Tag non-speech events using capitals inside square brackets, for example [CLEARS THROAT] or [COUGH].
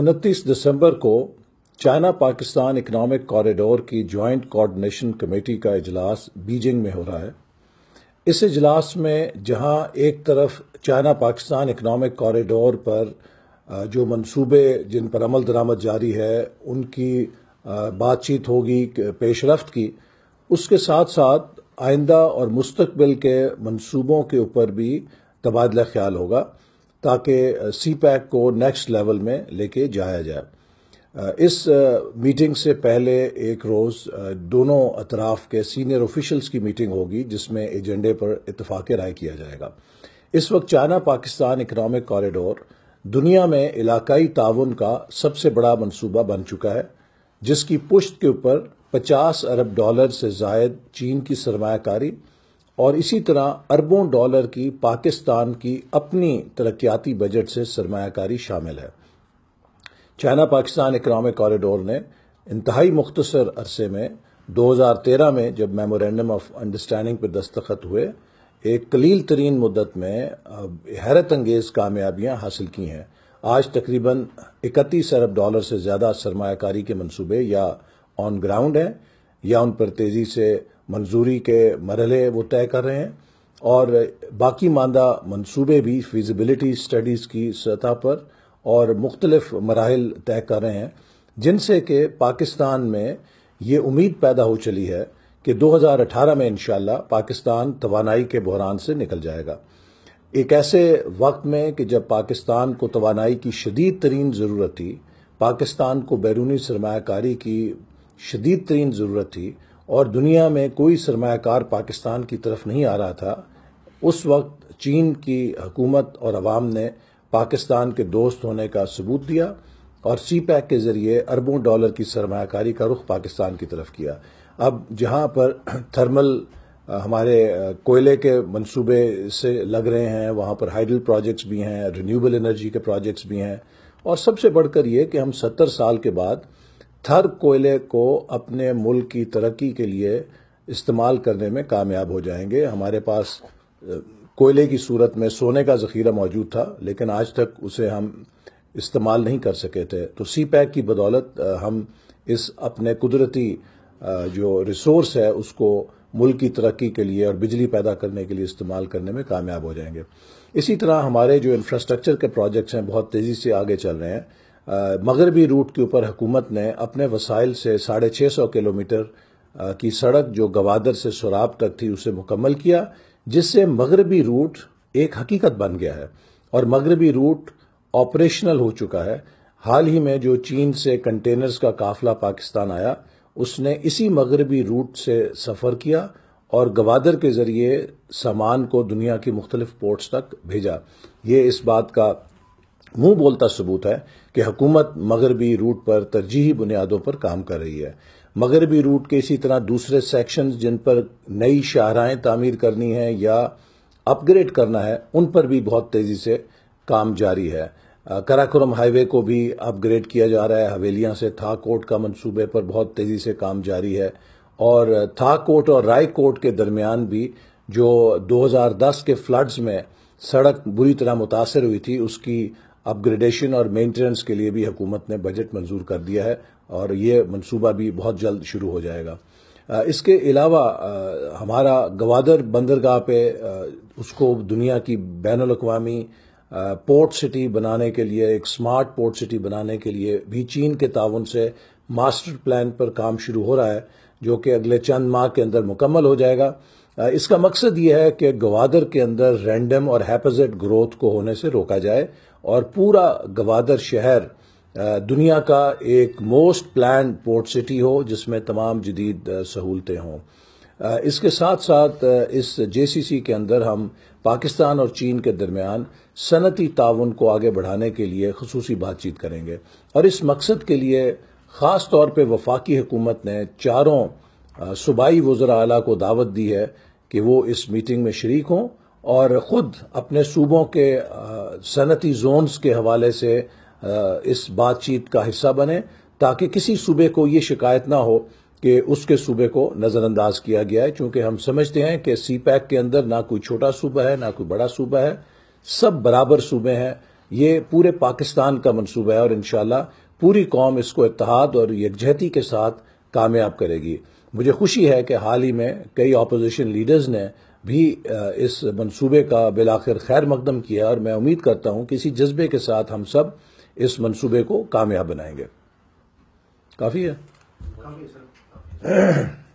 29 दिसंबर को China Pakistan economic corridor की ज्वाइंट कोऑर्डिनेशन कमेटी का इजलास बीजिंग में हो रहा है इस इजलास में जहां एक तरफ चाइना पाकिस्तान इकोनॉमिक कॉरिडोर पर जो मंसूबे जिन पर अमल दरामद जारी है उनकी बातचीत होगी पेशरफ की उसके साथ साथ आइंदा और मुस्तबिल के मंसूबों के ऊपर भी तबादला ख्याल होगा ताकि सी पैक को नेक्स्ट लेवल में लेके जाया जाए इस मीटिंग से पहले एक रोज़ दोनों अतराफ के सीनियर ऑफिशल्स की मीटिंग होगी जिसमें एजेंडे पर इतफाक़ राय किया जाएगा इस वक्त चाइना पाकिस्तान इकनॉमिक कॉरिडोर दुनिया में इलाकाई ताउन का सबसे बड़ा मनसूबा बन चुका है जिसकी पुश्त के ऊपर 50 अरब डॉलर से जायद चीन की सरमाकारी और इसी तरह अरबों डॉलर की पाकिस्तान की अपनी तरक्याती बजट से सरमाकारी शामिल है चाइना पाकिस्तान इकनॉमिक कॉरिडोर ने इंतहाई मुख्तसर अरसे में 2013 में जब मेमोरेंडम ऑफ अंडरस्टैंडिंग पर दस्तखत हुए एक कलील तरीन मुद्दत में हैरत अंगेज कामयाबियां हासिल की हैं आज तकरीबन इकतीस अरब डॉलर से ज़्यादा सरमाकारी के मनसूबे या ऑन ग्राउंड हैं या उन पर तेज़ी से मंजूरी के मरहले वो तय कर रहे हैं और बाकी मानदा मनसूबे भी फिजिबिलिटी स्टडीज़ की सतह पर और मुख्तलफ मराहल तय कर रहे हैं जिनसे कि पाकिस्तान में ये उम्मीद पैदा हो चली है कि 2018 में इंशाला पाकिस्तान तोानाई के बहरान से निकल जाएगा एक ऐसे वक्त में कि जब पाकिस्तान को तोानाई की शदीद तरीन ज़रूरत थी पाकिस्तान को बैरूनी सरमाकारी की शदीद तरीन ज़रूरत थी और दुनिया में कोई सरमाकार पाकिस्तान की तरफ नहीं आ रहा था उस वक्त चीन की हकूमत और आवाम ने पाकिस्तान के दोस्त होने का सबूत दिया और सी पैक के ज़रिए अरबों डॉलर की सरमाकारी का रुख पाकिस्तान की तरफ किया अब जहाँ पर [CLEARS THROAT] थर्मल हमारे कोयले के मंसूबे से लग रहे हैं वहाँ पर हाइड्रल प्रोजेक्ट्स भी हैं रिन्यूबल एनर्जी के प्रोजेक्ट्स भी हैं और सबसे बढ़कर ये कि हम सत्तर साल के बाद थर कोयले को अपने मुल्क की तरक्की के लिए इस्तेमाल करने में कामयाब हो जाएंगे हमारे पास कोयले की सूरत में सोने का ज़ख़ीरा मौजूद था लेकिन आज तक उसे हम इस्तेमाल नहीं कर सके थे तो सी पैक की बदौलत हम इस अपने कुदरती जो रिसोर्स है उसको मुल्क की तरक्की के लिए और बिजली पैदा करने के लिए इस्तेमाल करने में कामयाब हो जाएंगे इसी तरह हमारे जो इंफ्रास्ट्रक्चर के प्रोजेक्ट्स हैं बहुत तेज़ी से आगे चल रहे हैं मगरबी रूट के ऊपर हुकूमत ने अपने वसाइल से साढ़े छः सौ किलोमीटर की सड़क जो गवादर से सराब तक थी उसे मुकम्मल किया जिससे मगरबी रूट एक हकीकत बन गया है और मगरबी रूट ऑपरेशनल हो चुका है हाल ही में जो चीन से कंटेनर्स का काफिला पाकिस्तान आया उसने इसी मगरबी रूट से सफ़र किया और गवादर के ज़रिए सामान को दुनिया की मुख्तलिफ पोर्ट्स तक भेजा ये इस बात का मुंह बोलता सबूत है कि हुकूमत मगरबी रूट पर तरजीही बुनियादों पर काम कर रही है मगरबी रूट के इसी तरह दूसरे सेक्शन जिन पर नई शाहराएं तामीर करनी है या अपग्रेड करना है उन पर भी बहुत तेज़ी से काम जारी है कराकोरम हाईवे को भी अपग्रेड किया जा रहा है हवेलियाँ से था कोट का मनसूबे पर बहुत तेज़ी से काम जारी है और था कोट और राय कोट के दरमियान भी जो 2010 के फ्लड्स में सड़क बुरी तरह मुतासर हुई थी उसकी अपग्रेडेशन और मेंटेनेंस के लिए भी हुकूमत ने बजट मंजूर कर दिया है और ये मनसूबा भी बहुत जल्द शुरू हो जाएगा इसके अलावा हमारा गवादर बंदरगाह पे उसको दुनिया की बैन अवी पोर्ट सिटी बनाने के लिए एक स्मार्ट पोर्ट सिटी बनाने के लिए भी चीन के ताउन से मास्टर प्लान पर काम शुरू हो रहा है जो कि अगले चंद माह के अंदर मुकम्मल हो जाएगा इसका मकसद यह है कि गवादर के अंदर रैंडम और हैपजेट ग्रोथ को होने से रोका जाए और पूरा गवादर शहर दुनिया का एक मोस्ट प्लान पोर्ट सिटी हो जिसमें तमाम जदीद सहूलतें हों इसके साथ साथ इस जेसीसी के अंदर हम पाकिस्तान और चीन के दरमियान सनती ताउन को आगे बढ़ाने के लिए खसूस बातचीत करेंगे और इस मकसद के लिए ख़ास तौर पर वफाकी हुकूमत ने चारों सूबाई वज़रा अला को दावत दी है कि वो इस मीटिंग में शरीक हों और ख़ुद अपने सूबों के सनती जोन्स के हवाले से इस बातचीत का हिस्सा बने ताकि किसी सूबे को ये शिकायत ना हो कि उसके सूबे को नज़रअंदाज किया गया है चूंकि हम समझते हैं कि सी पैक के अंदर ना कोई छोटा सूबा है ना कोई बड़ा सूबा है सब बराबर सूबे हैं ये पूरे पाकिस्तान का मनसूबा है और इन पूरी कौम इसको इतिहाद और यकजहती के साथ कामयाब करेगी मुझे खुशी है कि हाल ही में कई अपोजिशन लीडर्स ने भी इस मंसूबे का बिल आखिर खैर मकदम किया और मैं उम्मीद करता हूँ कि इसी जज्बे के साथ हम सब इस मंसूबे को कामयाब बनाएंगे काफ़ी है काफी [CLEARS THROAT]